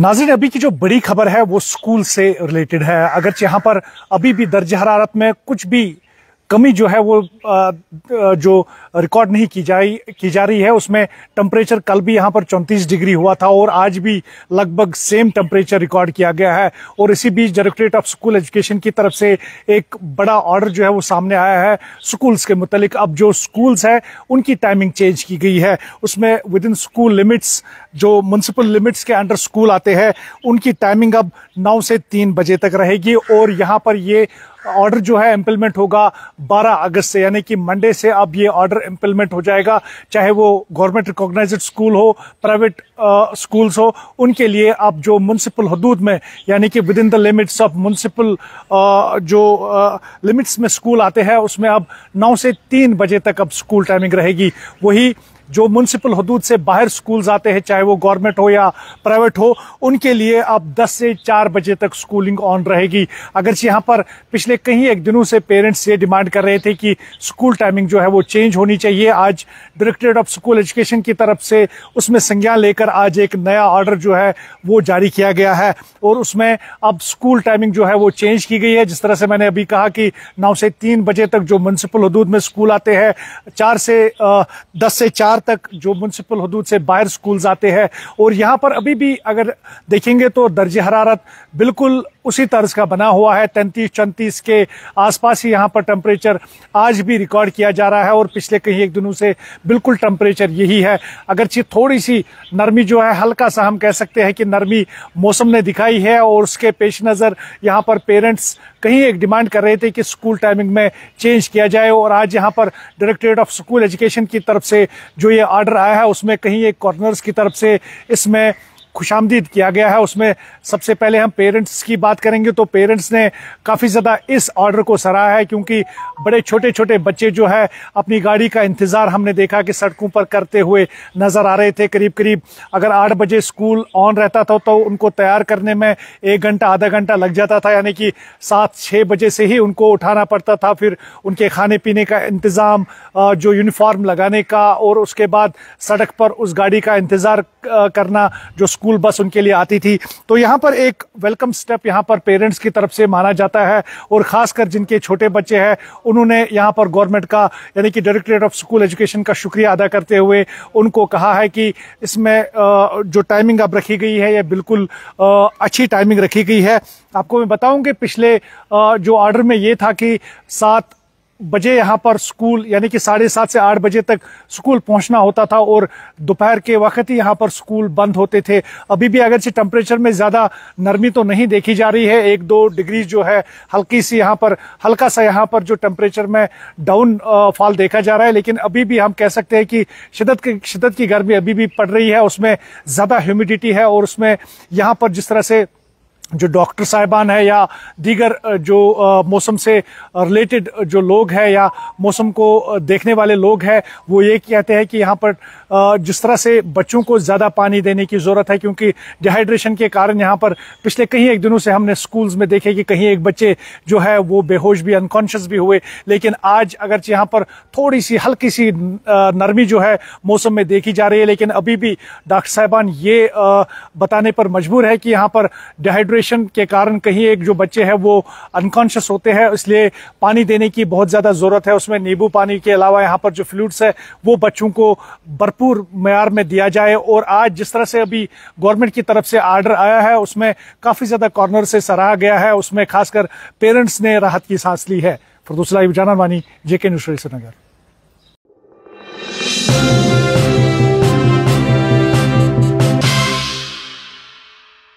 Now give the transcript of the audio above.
नाजिन अभी की जो बड़ी खबर है वो स्कूल से रिलेटेड है अगर यहाँ पर अभी भी दर्ज हरारत में कुछ भी कमी जो है वो जो रिकॉर्ड नहीं की जा की जा रही है उसमें टेम्परेचर कल भी यहाँ पर चौंतीस डिग्री हुआ था और आज भी लगभग सेम टेम्परेचर रिकॉर्ड किया गया है और इसी बीच डायरेक्टरेट ऑफ स्कूल एजुकेशन की तरफ से एक बड़ा ऑर्डर जो है वो सामने आया है स्कूल्स के मुतलिक अब जो स्कूल्स हैं उनकी टाइमिंग चेंज की गई है उसमें विद इन स्कूल लिमिट्स जो म्यूनसिपल लिमिट्स के अंडर स्कूल आते हैं उनकी टाइमिंग अब नौ से तीन बजे तक रहेगी और यहाँ पर ये ऑर्डर जो है इम्प्लीमेंट होगा 12 अगस्त से यानी कि मंडे से अब ये ऑर्डर इम्प्लीमेंट हो जाएगा चाहे वो गवर्नमेंट रिकॉग्नाइज स्कूल हो प्राइवेट स्कूल्स हो उनके लिए अब जो म्यूनसिपल हदूद में यानी कि within the limits of municipal जो लिमिट्स में स्कूल आते हैं उसमें अब नौ से तीन बजे तक अब स्कूल टाइमिंग रहेगी वही जो म्यूनसिपल हदूद से बाहर स्कूल्स आते हैं चाहे वो गवर्नमेंट हो या प्राइवेट हो उनके लिए अब 10 से 4 बजे तक स्कूलिंग ऑन रहेगी अगर यहाँ पर पिछले कहीं एक दिनों से पेरेंट्स ये डिमांड कर रहे थे कि स्कूल टाइमिंग जो है वो चेंज होनी चाहिए आज डायरेक्टरेट ऑफ स्कूल एजुकेशन की तरफ से उसमें संज्ञान लेकर आज एक नया ऑर्डर जो है वो जारी किया गया है और उसमें अब स्कूल टाइमिंग जो है वो चेंज की गई है जिस तरह से मैंने अभी कहा कि नौ से तीन बजे तक जो म्यूनसिपल हदूद में स्कूल आते हैं चार से दस से चार बाहर तक जो म्यूनसिपल हदूद से बाहर स्कूल्स आते हैं और यहाँ पर अभी भी अगर देखेंगे तो दर्ज हरारत बिल्कुल उसी तर्ज का बना हुआ है तैंतीस चौंतीस के आसपास ही यहाँ पर टेम्परेचर आज भी रिकॉर्ड किया जा रहा है और पिछले कहीं एक दिनों से बिल्कुल टेम्परेचर यही है अगरचि थोड़ी सी नरमी जो है हल्का सा हम कह सकते हैं कि नरमी मौसम ने दिखाई है और उसके पेश नज़र यहाँ पर पेरेंट्स कहीं एक डिमांड कर रहे थे कि स्कूल टाइमिंग में चेंज किया जाए और आज यहाँ पर डायरेक्टरेट ऑफ स्कूल एजुकेशन की तरफ से जो जो ये आर्डर आया है उसमें कहीं एक कॉर्नर्स की तरफ से इसमें खुशामदीद किया गया है उसमें सबसे पहले हम पेरेंट्स की बात करेंगे तो पेरेंट्स ने काफ़ी ज़्यादा इस ऑर्डर को सराहा है क्योंकि बड़े छोटे छोटे बच्चे जो है अपनी गाड़ी का इंतज़ार हमने देखा कि सड़कों पर करते हुए नज़र आ रहे थे करीब करीब अगर आठ बजे स्कूल ऑन रहता था तो उनको तैयार करने में एक घंटा आधा घंटा लग जाता था यानी कि सात छः बजे से ही उनको उठाना पड़ता था फिर उनके खाने पीने का इंतज़ाम जो यूनिफॉर्म लगाने का और उसके बाद सड़क पर उस गाड़ी का इंतज़ार करना जो स्कूल स्कूल बस उनके लिए आती थी तो यहाँ पर एक वेलकम स्टेप यहाँ पर पेरेंट्स की तरफ से माना जाता है और खासकर जिनके छोटे बच्चे हैं उन्होंने यहाँ पर गवर्नमेंट का यानी कि डायरेक्टरेट ऑफ स्कूल एजुकेशन का शुक्रिया अदा करते हुए उनको कहा है कि इसमें जो टाइमिंग अब रखी गई है यह बिल्कुल अच्छी टाइमिंग रखी गई है आपको मैं बताऊँ कि पिछले जो ऑर्डर में ये था कि सात बजे यहाँ पर स्कूल यानी कि साढ़े सात से आठ बजे तक स्कूल पहुँचना होता था और दोपहर के वक्त ही यहाँ पर स्कूल बंद होते थे अभी भी अगर से टेम्परेचर में ज़्यादा नरमी तो नहीं देखी जा रही है एक दो डिग्री जो है हल्की सी यहाँ पर हल्का सा यहाँ पर जो टेम्परेचर में डाउन फॉल देखा जा रहा है लेकिन अभी भी हम कह सकते हैं कि शिदत की शिदत की गर्मी अभी भी पड़ रही है उसमें ज़्यादा ह्यूमिडिटी है और उसमें यहाँ पर जिस तरह से जो डॉक्टर साहिबान है या दीगर जो मौसम से रिलेटेड जो लोग हैं या मौसम को देखने वाले लोग हैं वो ये कहते हैं कि यहाँ पर जिस तरह से बच्चों को ज़्यादा पानी देने की ज़रूरत है क्योंकि डिहाइड्रेशन के कारण यहाँ पर पिछले कहीं एक दिनों से हमने स्कूल्स में देखे कि कहीं एक बच्चे जो है वो बेहोश भी अनकॉन्शियस भी हुए लेकिन आज अगर यहाँ पर थोड़ी सी हल्की सी नरमी जो है मौसम में देखी जा रही है लेकिन अभी भी डॉक्टर साहिबान ये बताने पर मजबूर है कि यहाँ पर डिहाइड्रेशन डिहाइड्रेशन के कारण कहीं एक जो बच्चे हैं वो अनकॉन्शियस होते हैं इसलिए पानी देने की बहुत ज़्यादा ज़रूरत है उसमें नींबू पानी के अलावा यहाँ पर जो फ्लूड्स है वो बच्चों को भरपूर मैार में दिया जाए और आज जिस तरह से अभी गवर्नमेंट की तरफ से आर्डर आया है उसमें काफ़ी ज़्यादा कॉर्नर से सराहा गया है उसमें खासकर पेरेंट्स ने राहत की सांस ली है फिर दूसरा जाना वानी जेके न्यूज सुनगर